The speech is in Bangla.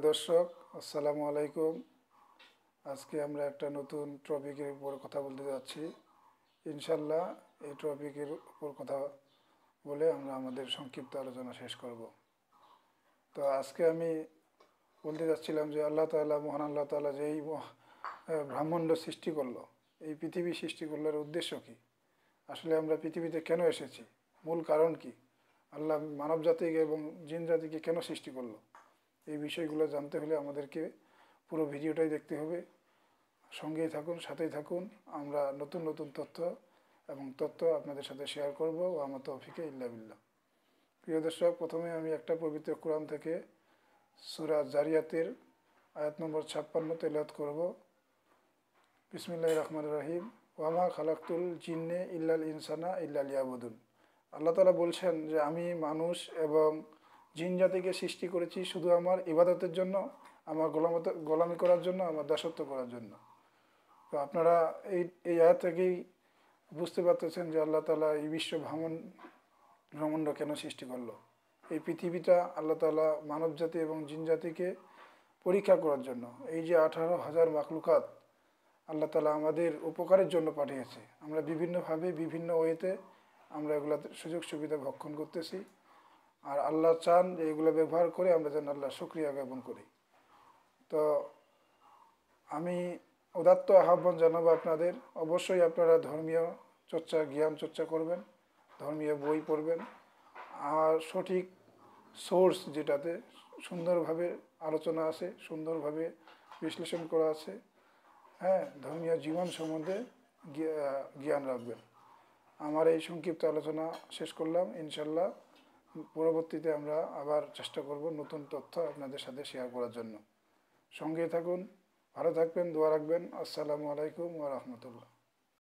প্রিয় দর্শক আসসালামু আলাইকুম আজকে আমরা একটা নতুন টপিকের উপর কথা বলতে যাচ্ছি ইনশাল্লাহ এই টপিকের উপর কথা বলে আমরা আমাদের সংক্ষিপ্ত আলোচনা শেষ করব তো আজকে আমি বলতে যাচ্ছিলাম যে আল্লাহ তালা মহান আল্লাহ তালা যে এই ব্রাহ্মণ্ড সৃষ্টি করলো এই পৃথিবী সৃষ্টি করলার উদ্দেশ্য কি আসলে আমরা পৃথিবীতে কেন এসেছি মূল কারণ কি আল্লাহ মানব জাতিকে এবং জিন জাতিকে কেন সৃষ্টি করলো এই বিষয়গুলো জানতে হলে আমাদেরকে পুরো ভিডিওটাই দেখতে হবে সঙ্গেই থাকুন সাথেই থাকুন আমরা নতুন নতুন তথ্য এবং তথ্য আপনাদের সাথে শেয়ার করব ও আমার তফিকে ইল্লাবিল্লা প্রিয় দর্শক প্রথমে আমি একটা পবিত্র কোরআন থেকে সুরা জারিয়াতের আয়াত নম্বর ছাপ্পান্ন তেলাত করব বিসমিল্লা রহমান রাহিম ওয়ামা খালাকুল জিন্নে ইল্লাল ইনসানা ইল্লাল ইয়াবুদুল আল্লাহ তালা বলছেন যে আমি মানুষ এবং জিন জাতিকে সৃষ্টি করেছি শুধু আমার ইবাদতের জন্য আমার গোলামত গোলামি করার জন্য আমার দাসত্ব করার জন্য তো আপনারা এই এই আয়াত থেকেই বুঝতে পারতেছেন যে আল্লাহ তালা এই বিশ্ব ভ্রমণ ভ্রমণ্ড কেন সৃষ্টি করলো এই পৃথিবীটা আল্লাহ তালা মানব জাতি এবং জিন জাতিকে পরীক্ষা করার জন্য এই যে আঠারো হাজার মাকলুকাত আল্লাহ তালা আমাদের উপকারের জন্য পাঠিয়েছে আমরা বিভিন্নভাবে বিভিন্ন ওয়েতে আমরা এগুলাতে সুযোগ সুবিধা ভক্ষণ করতেছি আর আল্লাহ চান যে এগুলো ব্যবহার করে আমরা যেন আল্লাহ শুক্রিয়া জ্ঞাপন করি তো আমি উদাত্ত আহ্বান জানাবো আপনাদের অবশ্যই আপনারা ধর্মীয় চর্চা জ্ঞান চর্চা করবেন ধর্মীয় বই পড়বেন আর সঠিক সোর্স যেটাতে সুন্দরভাবে আলোচনা আছে সুন্দরভাবে বিশ্লেষণ করা আছে হ্যাঁ ধর্মীয় জীবন সম্বন্ধে জ্ঞান রাখবেন আমার এই সংক্ষিপ্ত আলোচনা শেষ করলাম ইনশাল্লাহ পরবর্তীতে আমরা আবার চেষ্টা করব নতুন তথ্য আপনাদের সাথে শেয়ার করার জন্য সঙ্গে থাকুন ভালো থাকবেন দোয়া রাখবেন আসসালামু আলাইকুম ওয়া